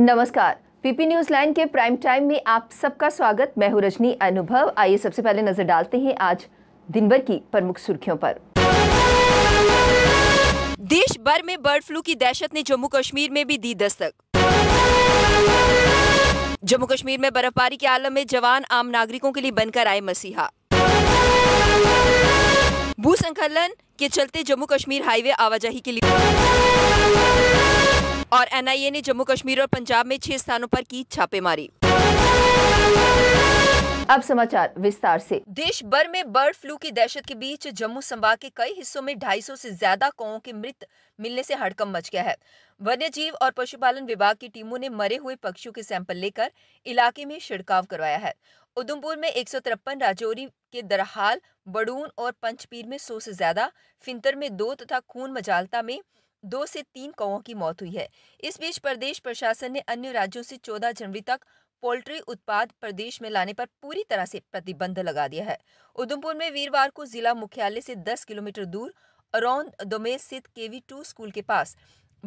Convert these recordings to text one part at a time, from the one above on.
नमस्कार PP news line के prime time में आप सबका स्वागत मैं हूं रजनी अनुभव आइए सबसे पहले नजर डालते हैं आज दिन भर की प्रमुख सुर्खियों पर देश भर में बर्ड फ्लू की दहशत ने जम्मू कश्मीर में भी दी दस्तक जम्मू कश्मीर में बर्फबारी के आलम में जवान आम नागरिकों के लिए बनकर आए मसीहा भूसंखलन के चलते जम्मू कश्मीर हाईवे आवाजाही के लिए और एनआईए ने जम्मू कश्मीर और पंजाब में छह स्थानों पर की छापेमारी अब समाचार विस्तार से देश भर में बर्ड फ्लू की दहशत के बीच जम्मू संभाग के कई हिस्सों में 250 से ज्यादा कौ के मृत मिलने से हड़कम मच गया है वन्य जीव और पशुपालन विभाग की टीमों ने मरे हुए पक्षियों के सैंपल लेकर इलाके में छिड़काव करवाया है उधमपुर में एक राजौरी के दरहाल बड़ून और पंचपीर में सौ से ज्यादा फिंतर में दो तथा खून मजालता में दो से तीन कौओं की मौत हुई है इस बीच प्रदेश प्रशासन ने अन्य राज्यों से चौदह जनवरी तक पोल्ट्री उत्पाद प्रदेश में लाने पर पूरी तरह से प्रतिबंध लगा दिया है उधमपुर में वीरवार को जिला मुख्यालय से 10 किलोमीटर दूर अरौन दोमेज स्थित केवी टू स्कूल के पास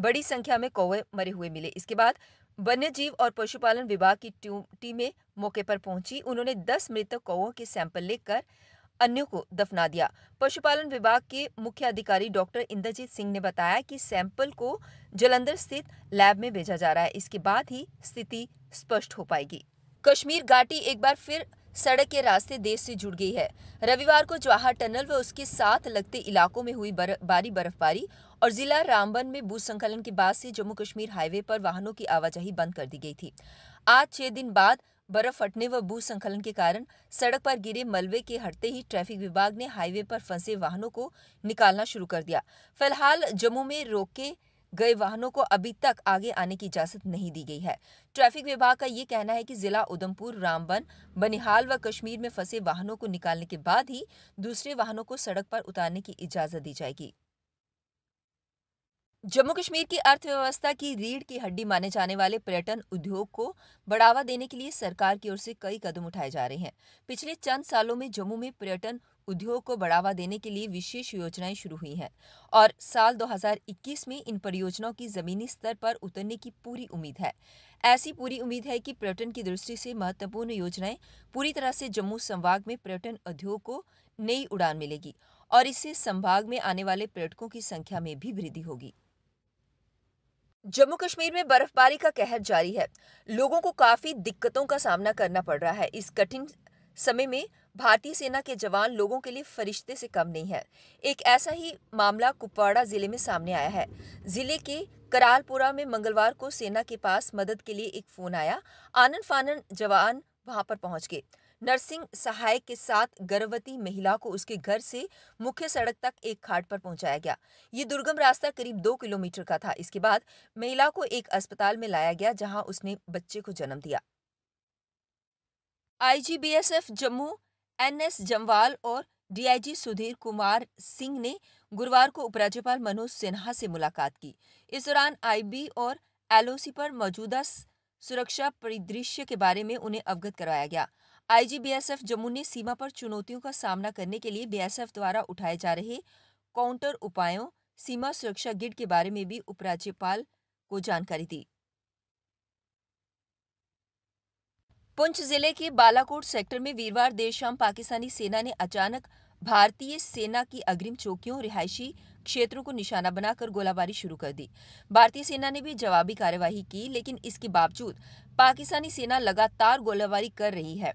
बड़ी संख्या में कौवे मरे हुए मिले इसके बाद वन्य जीव और पशुपालन विभाग की टीमें मौके पर पहुंची उन्होंने 10 मृतक कौओं के सैंपल लेकर अन्यों को दफना दिया पशुपालन विभाग के मुख्य अधिकारी डॉक्टर इंद्रजीत सिंह ने बताया कि सैंपल को जलंधर स्थित लैब में भेजा जा रहा है इसके बाद ही स्थिति स्पष्ट हो पाएगी कश्मीर घाटी एक बार फिर सड़क के रास्ते देश से जुड़ गई है रविवार को जवाहर टनल व उसके साथ लगते इलाकों में हुई बर, भारी बर्फबारी और जिला रामबन में संकलन के बाद से जम्मू कश्मीर हाईवे पर वाहनों की आवाजाही बंद कर दी गई थी आज छह दिन बाद बर्फ फटने व संकलन के कारण सड़क पर गिरे मलबे के हटते ही ट्रैफिक विभाग ने हाईवे पर फंसे वाहनों को निकालना शुरू कर दिया फिलहाल जम्मू में रोके गए वाहनों को अभी तक आगे आने की इजाजत नहीं दी गई है ट्रैफिक विभाग का ये कहना है कि जिला उधमपुर रामबन बनिहाल व कश्मीर में फंसे वाहनों को निकालने के बाद ही दूसरे वाहनों को सड़क पर उतारने की इजाजत दी जाएगी जम्मू कश्मीर की अर्थव्यवस्था की रीढ़ की हड्डी माने जाने वाले पर्यटन उद्योग को बढ़ावा देने के लिए सरकार की ओर से कई कदम उठाए जा रहे हैं पिछले चंद सालों में जम्मू में पर्यटन उद्योग को बढ़ावा देने के लिए विशेष योजनाएं शुरू हुई हैं और साल 2021 में इन परियोजनाओं की जमीनी स्तर पर उतरने की पूरी उम्मीद है ऐसी पूरी उम्मीद है कि पर्यटन की दृष्टि से महत्वपूर्ण योजनाएं पूरी तरह से जम्मू संभाग में पर्यटन उद्योग को नई उड़ान मिलेगी और इससे संभाग में आने वाले पर्यटकों की संख्या में भी वृद्धि होगी जम्मू कश्मीर में बर्फबारी का कहर जारी है लोगों को काफी दिक्कतों का सामना करना पड़ रहा है इस कठिन समय में भारतीय सेना के जवान लोगों के लिए फरिश्ते से कम नहीं है एक ऐसा ही मामला कुपवाड़ा जिले में सामने आया है जिले के करालपुरा में मंगलवार को सेना के पास मदद के लिए एक फोन आया आनंद फानन जवान वहां पर पहुंच गए नर्सिंग सहायक के साथ गर्भवती महिला को उसके घर से मुख्य सड़क तक एक घाट पर पहुंचाया गया ये दुर्गम रास्ता करीब दो किलोमीटर का था इसके बाद महिला को एक अस्पताल में लाया गया जहां उसने बच्चे को जन्म दिया आईजीबीएसएफ जम्मू एनएस जमवाल और डीआईजी सुधीर कुमार सिंह ने गुरुवार को उपराज्यपाल मनोज सिन्हा से मुलाकात की इस दौरान आईबी और एलओसी पर मौजूदा सुरक्षा परिदृश्य के बारे में उन्हें अवगत कराया गया आईजी बीएसएफ जम्मू ने सीमा पर चुनौतियों का सामना करने के लिए बीएसएफ द्वारा उठाए जा रहे काउंटर उपायों सीमा सुरक्षा गिड के बारे में भी उपराज्यपाल को जानकारी दी पुंछ जिले के बालाकोट सेक्टर में वीरवार देर शाम पाकिस्तानी सेना ने अचानक भारतीय सेना की अग्रिम चौकियों रिहायशी क्षेत्रों को निशाना बनाकर गोलाबारी शुरू कर दी भारतीय सेना ने भी जवाबी कार्यवाही की लेकिन इसके बावजूद पाकिस्तानी सेना लगातार गोलाबारी कर रही है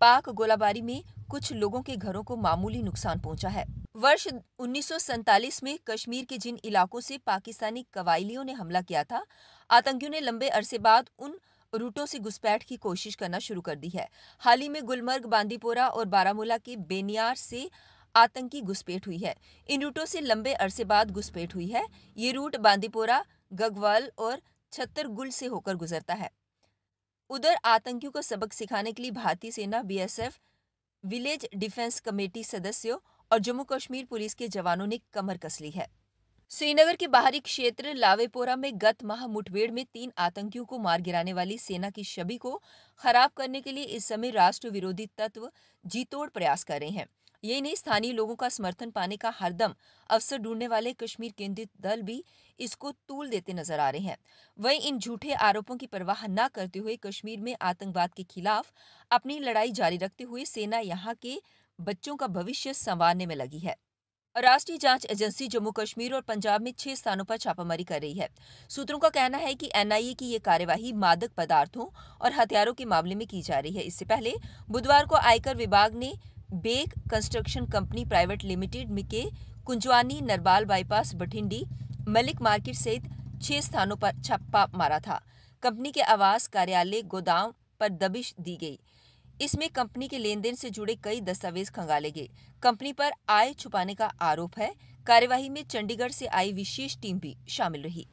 पाक गोलाबारी में कुछ लोगों के घरों को मामूली नुकसान पहुंचा है वर्ष उन्नीस में कश्मीर के जिन इलाकों से पाकिस्तानी कवायलियों ने हमला किया था आतंकियों ने लंबे अरसे बाद उन रूटों से घुसपैठ की कोशिश करना शुरू कर दी है हाल ही में गुलमर्ग बांदीपोरा और बारामूला के बेनियार से आतंकी घुसपैठ हुई है इन रूटों से लंबे अरसे बाद घुसपैठ हुई है ये रूट बांदीपोरा गगवाल और छत्तरगुल से होकर गुजरता है उधर आतंकियों को सबक सिखाने के लिए भारतीय सेना बीएसएफ विलेज डिफेंस कमेटी सदस्यों और जम्मू कश्मीर पुलिस के जवानों ने कमर कस ली है श्रीनगर के बाहरी क्षेत्र लावेपोरा में गत माह मुठभेड़ में तीन आतंकियों को मार गिराने वाली सेना की छवि को खराब करने के लिए इस समय राष्ट्र विरोधी तत्व जीतोड़ प्रयास कर रहे हैं ये नहीं स्थानीय लोगों का समर्थन पाने का हरदम अवसर ढूंढने वाले कश्मीर केंद्रित दल भी इसको तूल देते नजर आ रहे हैं वहीं इन झूठे आरोपों की परवाह न करते हुए कश्मीर में आतंकवाद के खिलाफ अपनी लड़ाई जारी रखते हुए सेना यहाँ के बच्चों का भविष्य संवारने में लगी है राष्ट्रीय जांच एजेंसी जम्मू कश्मीर और पंजाब में छह स्थानों पर छापामारी कर रही है सूत्रों का कहना है कि एनआईए की ये कार्यवाही मादक पदार्थों और हथियारों के मामले में की जा रही है इससे पहले बुधवार को आयकर विभाग ने Beck construction company private limited में के कुंजवानी नरबाल बाईपास बठिंडी मलिक मार्केट सहित छह स्थानों पर छप्पा मारा था कंपनी के आवास कार्यालय गोदाम पर दबिश दी गई इसमें कंपनी के लेन देन से जुड़े कई दस्तावेज खंगाले गए कंपनी पर आय छुपाने का आरोप है कार्यवाही में चंडीगढ़ से आई विशेष टीम भी शामिल रही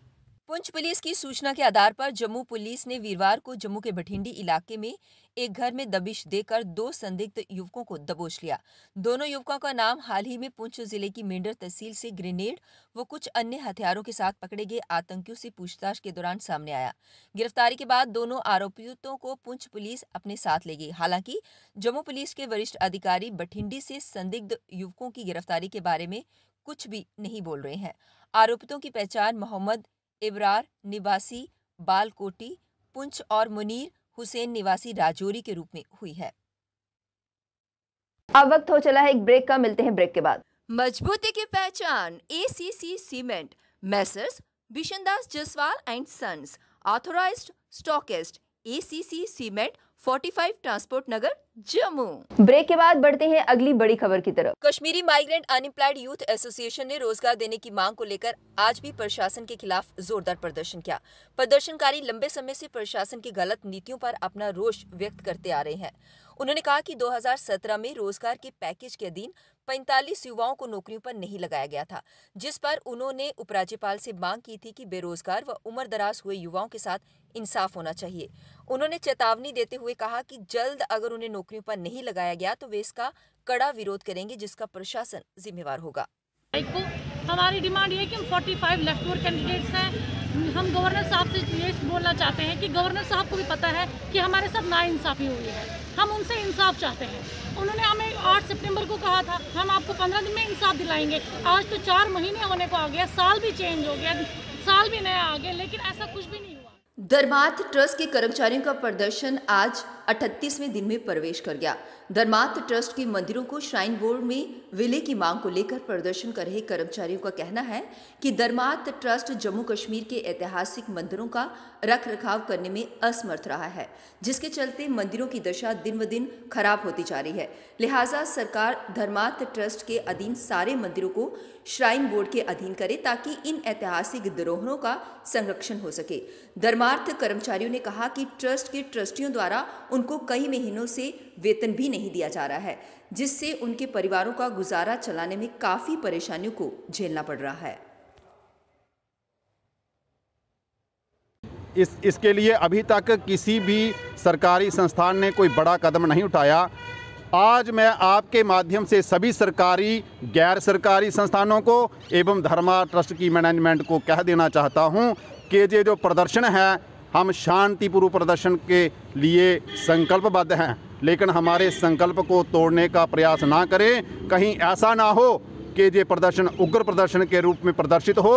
पुंछ पुलिस की सूचना के आधार पर जम्मू पुलिस ने वीरवार को जम्मू के बठिंडी इलाके में एक घर में दबिश देकर दो संदिग्ध युवकों को दबोच लिया दोनों युवकों का नाम हाल ही में पुंछ जिले की मेंढर तहसील से ग्रेनेड व कुछ अन्य हथियारों के साथ पकड़े गए आतंकियों से पूछताछ के दौरान सामने आया गिरफ्तारी के बाद दोनों आरोपियों को पुंछ पुलिस अपने साथ ले गई हालांकि जम्मू पुलिस के वरिष्ठ अधिकारी बठिंडी से संदिग्ध युवकों की गिरफ्तारी के बारे में कुछ भी नहीं बोल रहे हैं आरोपितों की पहचान मोहम्मद इब्रार निवासी बालकोटी पुंछ और मुनीर हुसैन निवासी राजौरी के रूप में हुई है अब वक्त हो चला है एक ब्रेक का मिलते हैं ब्रेक के बाद मजबूती की पहचान ACC cement Messrs Bishandas Jaswal and sons authorised stockist ACC cement 45 transport Nagar Jammu break के बाद बढ़ते हैं अगली बड़ी खबर की तरफ Kashmiri migrant unemployed youth association ने रोजगार देने की मांग को लेकर आज भी प्रशासन के खिलाफ जोरदार प्रदर्शन किया प्रदर्शनकारी लंबे समय से प्रशासन की गलत नीतियों पर अपना रोष व्यक्त करते आ रहे हैं उन्होंने कहा कि 2017 में रोजगार के पैकेज के अधीन 45 युवाओं को नौकरियों पर नहीं लगाया गया था जिस पर उन्होंने उपराज्यपाल से मांग की थी कि बेरोजगार व उम्रदराज हुए युवाओं के साथ इंसाफ होना चाहिए उन्होंने चेतावनी देते हुए कहा कि जल्द अगर उन्हें नौकरियों पर नहीं लगाया गया तो वे इसका कड़ा विरोध करेंगे जिसका प्रशासन जिम्मेवार होगा को तो हमारी डिमांड ये है कि हम 45 लेफ्ट कैंडिडेट्स हैं हम गवर्नर साहब से ये बोलना चाहते हैं कि गवर्नर साहब को भी पता है कि हमारे साथ नाइंसाफ़ी हुई है हम उनसे इंसाफ चाहते हैं उन्होंने हमें 8 सितंबर को कहा था हम आपको 15 दिन में इंसाफ दिलाएंगे आज तो चार महीने होने को आ गया साल भी चेंज हो गया साल भी नया आ गया लेकिन ऐसा कुछ भी नहीं धर्मार्थ ट्रस्ट के कर्मचारियों का प्रदर्शन आज 38वें दिन में प्रवेश कर गया धर्मार्थ ट्रस्ट के मंदिरों को श्राइन बोर्ड में विलय की मांग को लेकर प्रदर्शन कर रहे कर्मचारियों का कहना है कि धर्मार्थ ट्रस्ट जम्मू कश्मीर के ऐतिहासिक मंदिरों का रख रखाव करने में असमर्थ रहा है जिसके चलते मंदिरों की दशा दिन ब दिन खराब होती जा रही है लिहाजा सरकार धर्मार्थ ट्रस्ट के अधीन सारे मंदिरों को श्राइन बोर्ड के अधीन करे ताकि इन ऐतिहासिक धरोहरों का संरक्षण हो सके धर्म धर्मार्थ कर्मचारियों ने कहा कि ट्रस्ट के ट्रस्टियों द्वारा उनको कई महीनों से वेतन भी नहीं दिया जा रहा है जिससे उनके परिवारों का गुजारा चलाने में काफ़ी परेशानियों को झेलना पड़ रहा है इस इसके लिए अभी तक किसी भी सरकारी संस्थान ने कोई बड़ा कदम नहीं उठाया आज मैं आपके माध्यम से सभी सरकारी गैर सरकारी संस्थानों को एवं धर्मा ट्रस्ट की मैनेजमेंट को कह देना चाहता हूं कि ये जो प्रदर्शन है हम शांतिपूर्व प्रदर्शन के लिए संकल्पबद्ध हैं लेकिन हमारे संकल्प को तोड़ने का प्रयास ना करें कहीं ऐसा ना हो कि ये प्रदर्शन उग्र प्रदर्शन के रूप में प्रदर्शित हो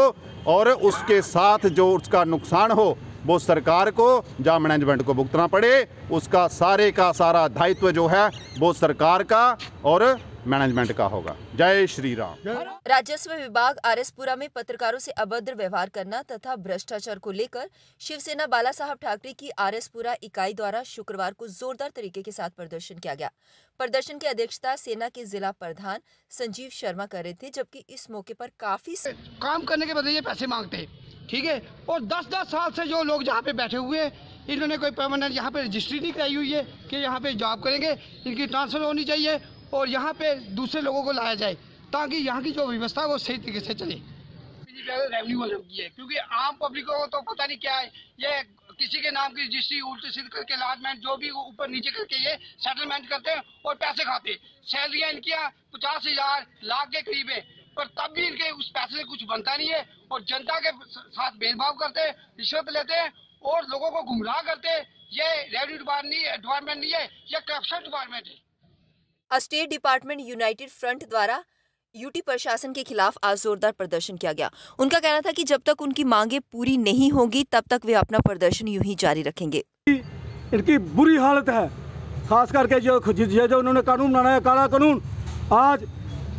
और उसके साथ जो उसका नुकसान हो वो सरकार को या मैनेजमेंट को भुगतना पड़े उसका सारे का सारा दायित्व जो है वो सरकार का और मैनेजमेंट का होगा जय श्री राम राजस्व विभाग आरएसपुरा में पत्रकारों से अभद्र व्यवहार करना तथा भ्रष्टाचार को लेकर शिवसेना बाला साहब ठाकरे की आरएसपुरा इकाई द्वारा शुक्रवार को जोरदार तरीके के साथ प्रदर्शन किया गया प्रदर्शन की अध्यक्षता सेना के जिला प्रधान संजीव शर्मा कर रहे थे जबकि इस मौके पर काफी स... काम करने के बदले पैसे मांगते ठीक है और दस दस साल से जो लोग यहाँ पे बैठे हुए हैं इन्होंने कोई परमानेंट यहाँ पे रजिस्ट्री नहीं कराई हुई है कि यहाँ पे जॉब करेंगे इनकी ट्रांसफर होनी चाहिए और यहाँ पे दूसरे लोगों को लाया जाए ताकि यहाँ की जो व्यवस्था है वो सही तरीके से चले रेवन्यू वालों की है क्योंकि आम पब्लिकों को तो पता नहीं क्या है ये किसी के नाम की रजिस्ट्री उल्टी सीध करके लाजमेंट जो भी ऊपर नीचे करके ये सेटलमेंट करते हैं और पैसे खाते सैलरियाँ इनकी पचास हजार लाख के करीब है पर तब भी इनके उस पैसे से कुछ बनता नहीं है और जनता के साथ भेदभाव करते हैं रिश्वत लेते हैं और लोगों को गुमराह करते हैं ये रेवेन्यू डिपार्टमेंट नहीं है यह करप्शन डिपार्टमेंट है स्टेट डिपार्टमेंट यूनाइटेड फ्रंट द्वारा यूटी प्रशासन के खिलाफ आज जोरदार प्रदर्शन किया गया उनका कहना था कि जब तक उनकी मांगे पूरी नहीं होगी तब तक वे अपना प्रदर्शन यूं ही जारी रखेंगे इनकी बुरी हालत है खास करके जो जो, जो उन्होंने कानून बनाया है काला कानून आज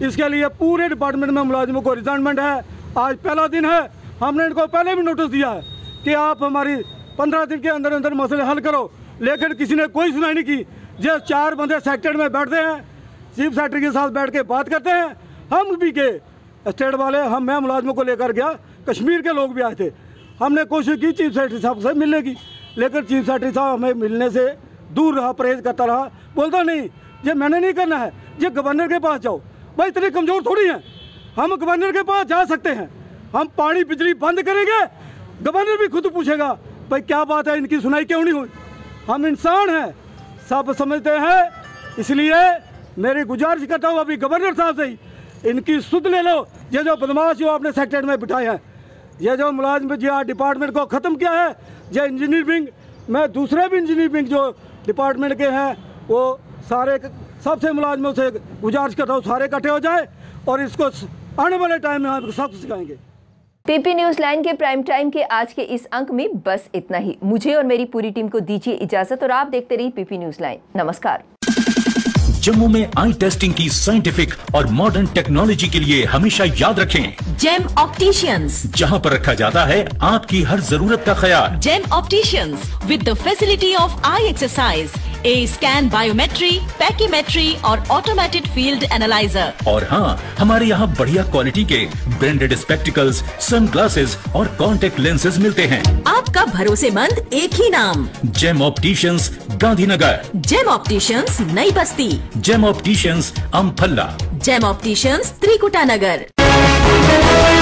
इसके लिए पूरे डिपार्टमेंट में मुलाजिमों को रिजाइनमेंट है आज पहला दिन है हमने इनको पहले भी नोटिस दिया है कि आप हमारी पंद्रह दिन के अंदर अंदर मसले हल करो लेकिन किसी ने कोई सुनाई नहीं की जो चार बंदे सेक्टर में बैठते हैं चीफ सेक्रेटरी के साथ बैठ के बात करते हैं हम भी गए स्टेट वाले हम मैं मुलाजमों को लेकर गया कश्मीर के लोग भी आए थे हमने कोशिश की चीफ सेक्रेटरी साहब से मिलने की लेकिन चीफ सेक्रेटरी साहब हमें मिलने से दूर रहा परहेज करता रहा बोलता नहीं ये मैंने नहीं करना है ये गवर्नर के पास जाओ भाई इतने कमज़ोर थोड़ी हैं हम गवर्नर के पास जा सकते हैं हम पानी बिजली बंद करेंगे गवर्नर भी खुद पूछेगा भाई क्या बात है इनकी सुनाई क्यों नहीं हुई हम इंसान हैं सब समझते हैं इसलिए मेरी गुजारिश करता हूँ अभी गवर्नर साहब से इनकी सुध ले लो ये जो बदमाश जो आपने सेक्टर में बिठाए हैं ये जो मुलाजिम जी डिपार्टमेंट को ख़त्म किया है ये इंजीनियरिंग मैं दूसरे भी इंजीनियरिंग जो डिपार्टमेंट के हैं वो सारे सबसे मुलाजमों से गुजारिश करता हूँ सारे इकट्ठे हो जाए और इसको आने वाले टाइम में हम सख्त सिखाएंगे पीपी न्यूज लाइन के प्राइम टाइम के आज के इस अंक में बस इतना ही मुझे और मेरी पूरी टीम को दीजिए इजाजत और आप देखते रहिए पीपी न्यूज लाइन नमस्कार जम्मू में आई टेस्टिंग की साइंटिफिक और मॉडर्न टेक्नोलॉजी के लिए हमेशा याद रखें जेम ऑप्टिशियंस जहां पर रखा जाता है आपकी हर जरूरत का ख्याल Gem opticians with the facility of eye exercise A scan biometry pachymetry और ऑटोमेटेड फील्ड एनालाइजर और हाँ हमारे यहाँ बढ़िया क्वालिटी के ब्रांडेड स्पेक्टिकल्स सन ग्लासेज और कॉन्टेक्ट लेंसेज मिलते हैं आप का भरोसेमंद एक ही नाम Gem opticians Gandhinagar Gem opticians Nai Basti Gem opticians Amphalla Gem opticians Trikuta नगर